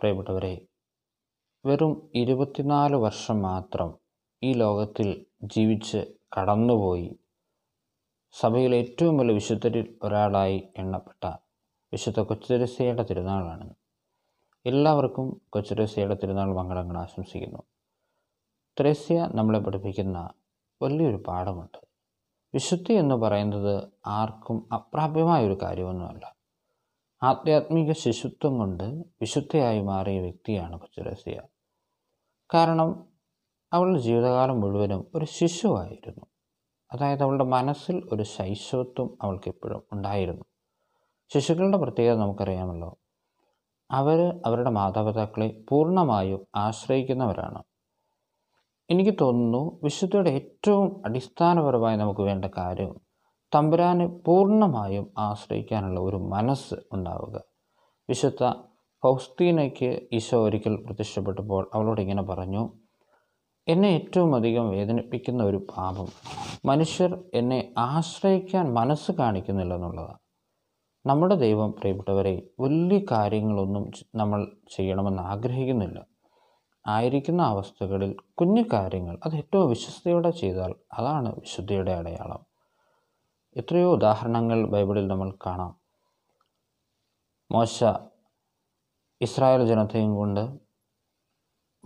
പ്രിയപ്പെട്ടവരെ വെറും ഇരുപത്തിനാല് വർഷം മാത്രം ഈ ലോകത്തിൽ ജീവിച്ച് കടന്നുപോയി സഭയിലെ ഏറ്റവും വലിയ വിശുദ്ധരിൽ ഒരാളായി എണ്ണപ്പെട്ട വിശുദ്ധ കൊച്ചുരസയുടെ തിരുനാളാണ് എല്ലാവർക്കും കൊച്ചുരസയുടെ തിരുനാൾ മംഗളങ്ങൾ ആശംസിക്കുന്നു ത്രേസ്യ നമ്മളെ പഠിപ്പിക്കുന്ന വലിയൊരു പാഠമുണ്ട് വിശുദ്ധി എന്ന് പറയുന്നത് ആർക്കും അപ്രാപ്യമായ ഒരു കാര്യമൊന്നുമല്ല ആധ്യാത്മിക ശിശുത്വം കൊണ്ട് വിശുദ്ധയായി മാറിയ വ്യക്തിയാണ് കൊച്ചുരസിയ കാരണം അവളുടെ ജീവിതകാലം മുഴുവനും ഒരു ശിശുവായിരുന്നു അതായത് അവളുടെ മനസ്സിൽ ഒരു ശൈശവത്വം എപ്പോഴും ഉണ്ടായിരുന്നു ശിശുക്കളുടെ പ്രത്യേകത നമുക്കറിയാമല്ലോ അവർ അവരുടെ മാതാപിതാക്കളെ പൂർണ്ണമായും ആശ്രയിക്കുന്നവരാണ് എനിക്ക് തോന്നുന്നു വിശുദ്ധയുടെ ഏറ്റവും അടിസ്ഥാനപരമായി നമുക്ക് വേണ്ട കാര്യം തമ്പുരാനെ പൂർണ്ണമായും ആശ്രയിക്കാനുള്ള ഒരു മനസ്സ് ഉണ്ടാവുക വിശുദ്ധ ഫൗസ്തീനയ്ക്ക് ഈശോ ഒരിക്കൽ പ്രത്യക്ഷപ്പെട്ടപ്പോൾ അവളോട് ഇങ്ങനെ പറഞ്ഞു എന്നെ ഏറ്റവും അധികം വേദനിപ്പിക്കുന്ന ഒരു പാപം മനുഷ്യർ എന്നെ ആശ്രയിക്കാൻ മനസ്സ് കാണിക്കുന്നില്ല എന്നുള്ളതാണ് നമ്മുടെ ദൈവം പ്രിയപ്പെട്ടവരെ വലിയ കാര്യങ്ങളൊന്നും നമ്മൾ ചെയ്യണമെന്ന് ആഗ്രഹിക്കുന്നില്ല ആയിരിക്കുന്ന അവസ്ഥകളിൽ കുഞ്ഞു കാര്യങ്ങൾ അത് ഏറ്റവും വിശ്വസ്തയോടെ ചെയ്താൽ അതാണ് വിശുദ്ധിയുടെ അടയാളം എത്രയോ ഉദാഹരണങ്ങൾ ബൈബിളിൽ നമ്മൾ കാണാം മോശ ഇസ്രായേൽ ജനത്തെയും കൊണ്ട്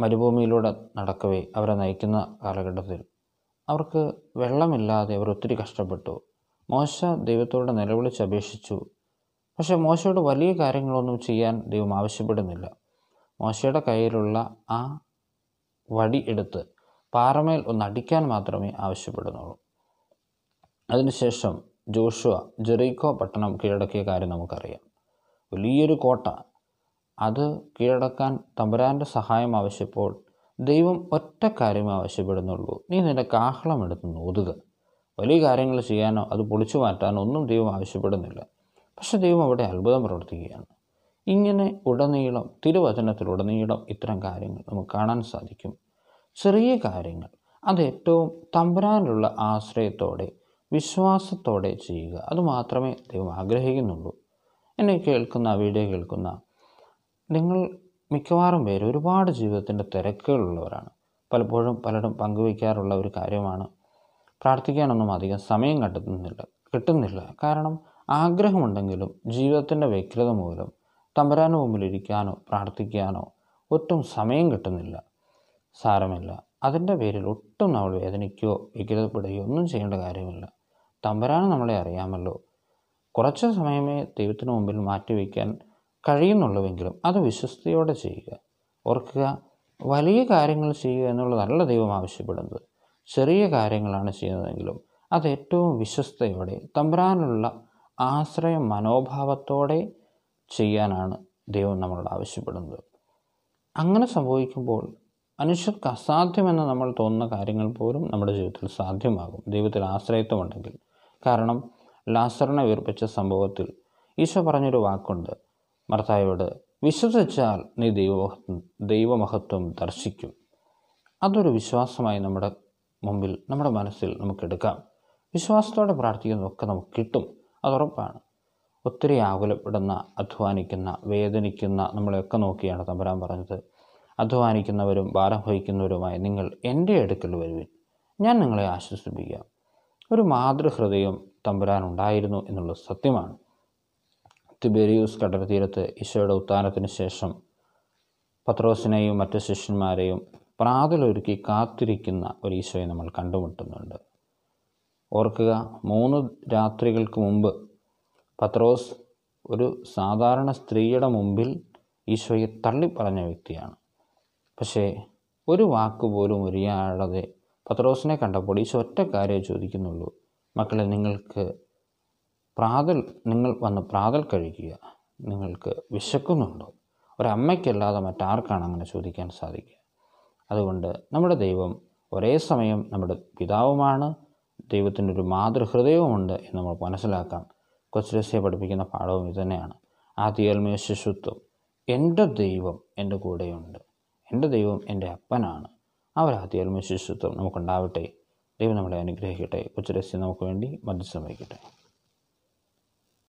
മരുഭൂമിയിലൂടെ നടക്കവേ അവരെ നയിക്കുന്ന കാലഘട്ടത്തിൽ അവർക്ക് വെള്ളമില്ലാതെ അവർ ഒത്തിരി കഷ്ടപ്പെട്ടു മോശ ദൈവത്തോട് നിലവിളിച്ച് അപേക്ഷിച്ചു പക്ഷേ മോശയോട് വലിയ കാര്യങ്ങളൊന്നും ചെയ്യാൻ ദൈവം ആവശ്യപ്പെടുന്നില്ല മോശയുടെ കയ്യിലുള്ള ആ വടി എടുത്ത് പാറമേൽ ഒന്ന് അടിക്കാൻ മാത്രമേ ആവശ്യപ്പെടുന്നുള്ളൂ അതിനുശേഷം ജോഷുവ ജെറീക്കോ പട്ടണം കീഴടക്കിയ കാര്യം നമുക്കറിയാം വലിയൊരു കോട്ട അത് കീഴടക്കാൻ തമ്പുരാൻ്റെ സഹായം ആവശ്യപ്പോൾ ദൈവം ഒറ്റ കാര്യം ആവശ്യപ്പെടുന്നുള്ളൂ നീ നിന്റെ കാഹളം എടുത്ത് നോതുക വലിയ കാര്യങ്ങൾ ചെയ്യാനോ അത് പൊളിച്ചു മാറ്റാനോ ഒന്നും ദൈവം ആവശ്യപ്പെടുന്നില്ല പക്ഷെ ദൈവം അവിടെ അത്ഭുതം പ്രവർത്തിക്കുകയാണ് ഇങ്ങനെ ഉടനീളം തിരുവചനത്തിലുടനീളം ഇത്തരം കാര്യങ്ങൾ നമുക്ക് കാണാൻ സാധിക്കും ചെറിയ കാര്യങ്ങൾ അത് ഏറ്റവും തമ്പുരാനുള്ള ആശ്രയത്തോടെ വിശ്വാസത്തോടെ ചെയ്യുക അതുമാത്രമേ ദൈവം ആഗ്രഹിക്കുന്നുള്ളൂ എന്നെ കേൾക്കുന്ന വീഡിയോ കേൾക്കുന്ന നിങ്ങൾ മിക്കവാറും പേര് ഒരുപാട് ജീവിതത്തിൻ്റെ തിരക്കുകളുള്ളവരാണ് പലപ്പോഴും പലരും പങ്കുവയ്ക്കാറുള്ള ഒരു കാര്യമാണ് പ്രാർത്ഥിക്കാനൊന്നും അധികം സമയം കണ്ടെത്തുന്നില്ല കിട്ടുന്നില്ല കാരണം ആഗ്രഹമുണ്ടെങ്കിലും ജീവിതത്തിൻ്റെ വ്യക്തത മൂലം തമ്പരാന് മുമ്പിലിരിക്കാനോ പ്രാർത്ഥിക്കാനോ ഒട്ടും സമയം കിട്ടുന്നില്ല സാരമില്ല അതിൻ്റെ പേരിൽ ഒട്ടും നമ്മൾ വേദനിക്കുകയോ വികൃതപ്പെടുകയോ ഒന്നും ചെയ്യേണ്ട കാര്യമില്ല തമ്പരാന് നമ്മളെ അറിയാമല്ലോ കുറച്ച് സമയമേ ദൈവത്തിന് മുമ്പിൽ മാറ്റിവെക്കാൻ കഴിയുന്നുള്ളൂവെങ്കിലും അത് വിശ്വസ്തയോടെ ചെയ്യുക ഓർക്കുക വലിയ കാര്യങ്ങൾ ചെയ്യുക എന്നുള്ളതല്ല ദൈവം ആവശ്യപ്പെടുന്നത് ചെറിയ കാര്യങ്ങളാണ് ചെയ്യുന്നതെങ്കിലും അത് ഏറ്റവും വിശ്വസ്തയോടെ തമ്പരാനുള്ള ആശ്രയ മനോഭാവത്തോടെ ചെയ്യാനാണ് ദൈവം നമ്മളോട് ആവശ്യപ്പെടുന്നത് അങ്ങനെ സംഭവിക്കുമ്പോൾ മനുഷ്യർക്ക് അസാധ്യമെന്ന് നമ്മൾ തോന്നുന്ന കാര്യങ്ങൾ പോലും നമ്മുടെ ജീവിതത്തിൽ സാധ്യമാകും ദൈവത്തിൽ ആശ്രയത്വമുണ്ടെങ്കിൽ കാരണം ലാസറിനെ വീർപ്പിച്ച സംഭവത്തിൽ ഈശോ പറഞ്ഞൊരു വാക്കുണ്ട് മർത്തായോട് വിശ്വസിച്ചാൽ നീ ദൈവമഹത്വം ദൈവമഹത്വം ദർശിക്കും അതൊരു വിശ്വാസമായി നമ്മുടെ മുമ്പിൽ നമ്മുടെ മനസ്സിൽ നമുക്കെടുക്കാം വിശ്വാസത്തോടെ പ്രാർത്ഥിക്കുന്നതൊക്കെ നമുക്ക് കിട്ടും അതുറപ്പാണ് ഒത്തിരി ആകുലപ്പെടുന്ന അധ്വാനിക്കുന്ന വേദനിക്കുന്ന നമ്മളെയൊക്കെ നോക്കിയാണ് തമ്പുരാൻ പറഞ്ഞത് അധ്വാനിക്കുന്നവരും ഭാരം വഹിക്കുന്നവരുമായി നിങ്ങൾ എൻ്റെ അടുക്കൽ വരുവിൻ ഞാൻ നിങ്ങളെ ആശ്വസിപ്പിക്കാം ഒരു മാതൃഹൃദയം തമ്പുരാനുണ്ടായിരുന്നു എന്നുള്ളത് സത്യമാണ് തിബേരിയൂസ് കടൽത്തീരത്ത് ഈശോയുടെ ഉത്താനത്തിന് ശേഷം പത്രോസിനെയും മറ്റ് ശിഷ്യന്മാരെയും പ്രാതലൊരുക്കി കാത്തിരിക്കുന്ന ഒരു ഈശോയെ നമ്മൾ കണ്ടുമുട്ടുന്നുണ്ട് ഓർക്കുക മൂന്ന് രാത്രികൾക്ക് മുമ്പ് പത്രോസ് ഒരു സാധാരണ സ്ത്രീയുടെ മുമ്പിൽ ഈശോയെ തള്ളിപ്പറഞ്ഞ വ്യക്തിയാണ് പക്ഷേ ഒരു വാക്കുപോലും ഉരിയാടാതെ പത്രോസിനെ കണ്ടപ്പോൾ ഈ ഒറ്റ കാര്യമേ ചോദിക്കുന്നുള്ളൂ മക്കളെ നിങ്ങൾക്ക് പ്രാതൽ നിങ്ങൾ വന്ന് പ്രാതൽ കഴിക്കുക നിങ്ങൾക്ക് വിശക്കുന്നുണ്ടോ ഒരമ്മയ്ക്കല്ലാതെ മറ്റാർക്കാണ് അങ്ങനെ ചോദിക്കാൻ സാധിക്കുക അതുകൊണ്ട് നമ്മുടെ ദൈവം ഒരേ സമയം നമ്മുടെ പിതാവുമാണ് ദൈവത്തിൻ്റെ ഒരു മാതൃഹൃദയവുമുണ്ട് എന്ന് നമ്മൾ മനസ്സിലാക്കാം കൊച്ചുരസ്യ പഠിപ്പിക്കുന്ന പാഠവും ഇതുതന്നെയാണ് ആദ്യകൽമയ ശിശുത്വം എൻ്റെ ദൈവം എൻ്റെ കൂടെയുണ്ട് എൻ്റെ ദൈവം എൻ്റെ അപ്പനാണ് അവരാദ്യം യേശുസ്വത്വം നമുക്കുണ്ടാവട്ടെ ദൈവം നമ്മളെ അനുഗ്രഹിക്കട്ടെ ഉച്ചരസ്യം നമുക്ക് വേണ്ടി മധ്യസ്ഥം വഹിക്കട്ടെ